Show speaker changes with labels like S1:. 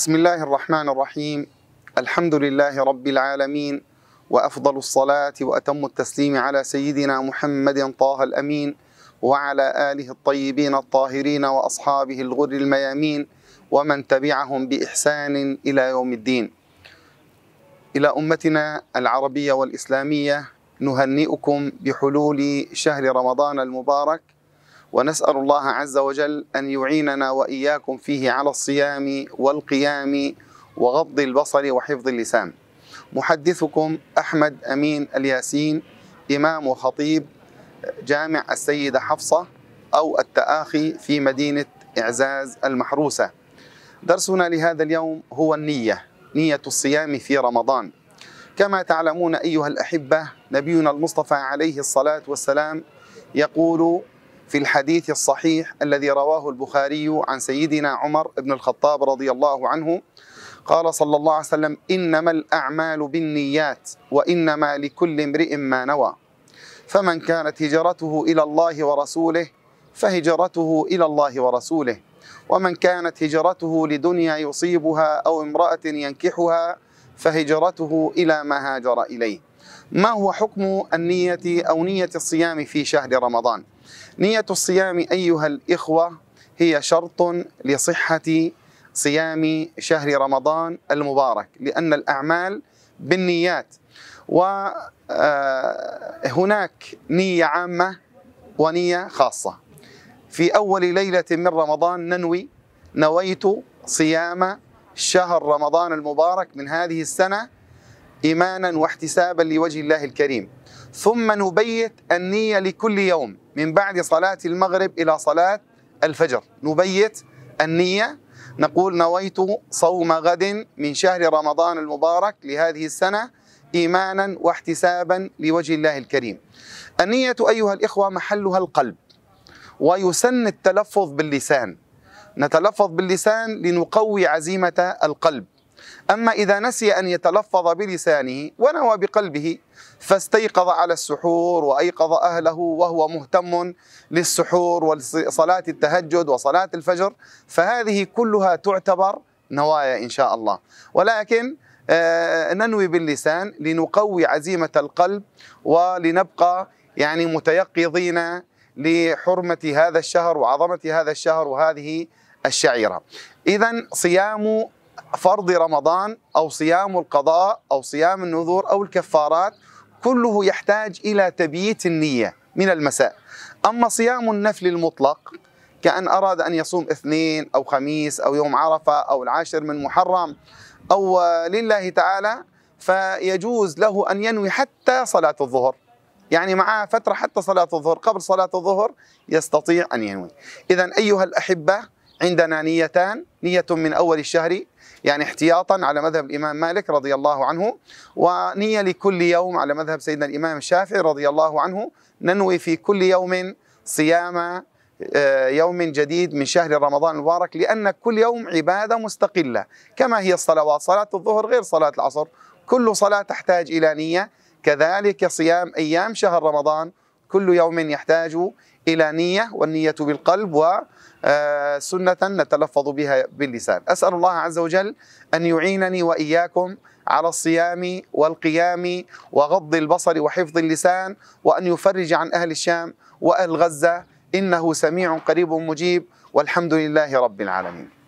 S1: بسم الله الرحمن الرحيم الحمد لله رب العالمين وافضل الصلاه واتم التسليم على سيدنا محمد طه الامين وعلى اله الطيبين الطاهرين واصحابه الغر الميامين ومن تبعهم باحسان الى يوم الدين. الى امتنا العربيه والاسلاميه نهنئكم بحلول شهر رمضان المبارك ونسأل الله عز وجل أن يعيننا وإياكم فيه على الصيام والقيام وغض البصر وحفظ اللسان محدثكم أحمد أمين الياسين إمام وخطيب جامع السيدة حفصة أو التآخي في مدينة إعزاز المحروسة درسنا لهذا اليوم هو النية نية الصيام في رمضان كما تعلمون أيها الأحبة نبينا المصطفى عليه الصلاة والسلام يقول في الحديث الصحيح الذي رواه البخاري عن سيدنا عمر بن الخطاب رضي الله عنه قال صلى الله عليه وسلم إنما الأعمال بالنيات وإنما لكل امرئ ما نوى فمن كانت هجرته إلى الله ورسوله فهجرته إلى الله ورسوله ومن كانت هجرته لدنيا يصيبها أو امرأة ينكحها فهجرته إلى ما هاجر إليه ما هو حكم النية أو نية الصيام في شهر رمضان؟ نية الصيام أيها الإخوة هي شرط لصحة صيام شهر رمضان المبارك لأن الأعمال بالنيات وهناك آه، نية عامة ونية خاصة في أول ليلة من رمضان ننوي نويت صيام شهر رمضان المبارك من هذه السنة إيمانا واحتسابا لوجه الله الكريم ثم نبيت النية لكل يوم من بعد صلاة المغرب إلى صلاة الفجر نبيت النية نقول نويت صوم غد من شهر رمضان المبارك لهذه السنة إيمانا واحتسابا لوجه الله الكريم النية أيها الإخوة محلها القلب ويسن التلفظ باللسان نتلفظ باللسان لنقوي عزيمة القلب أما إذا نسي أن يتلفظ بلسانه ونوى بقلبه فاستيقظ على السحور وأيقظ أهله وهو مهتم للسحور وصلاة التهجد وصلاة الفجر فهذه كلها تعتبر نوايا إن شاء الله ولكن آه، ننوي باللسان لنقوي عزيمة القلب ولنبقى يعني متيقظين لحرمة هذا الشهر وعظمة هذا الشهر وهذه الشعيرة إذا صيام فرض رمضان أو صيام القضاء أو صيام النذور أو الكفارات كله يحتاج إلى تبييت النية من المساء أما صيام النفل المطلق كأن أراد أن يصوم اثنين أو خميس أو يوم عرفة أو العاشر من محرم أو لله تعالى فيجوز له أن ينوي حتى صلاة الظهر يعني معاه فترة حتى صلاة الظهر قبل صلاة الظهر يستطيع أن ينوي إذا أيها الأحبة عندنا نيتان نية من أول الشهر يعني احتياطا على مذهب الإمام مالك رضي الله عنه ونية لكل يوم على مذهب سيدنا الإمام الشافعي رضي الله عنه ننوي في كل يوم صيام آه، يوم جديد من شهر رمضان المبارك لأن كل يوم عبادة مستقلة كما هي الصلوات صلاة الظهر غير صلاة العصر كل صلاة تحتاج إلى نية كذلك صيام أيام شهر رمضان كل يوم يحتاج إلى نية والنية بالقلب وسنة آه، نتلفظ بها باللسان أسأل الله عز وجل أن يعينني وإياكم على الصيام والقيام وغض البصر وحفظ اللسان وأن يفرج عن أهل الشام وأهل غزة إنه سميع قريب مجيب والحمد لله رب العالمين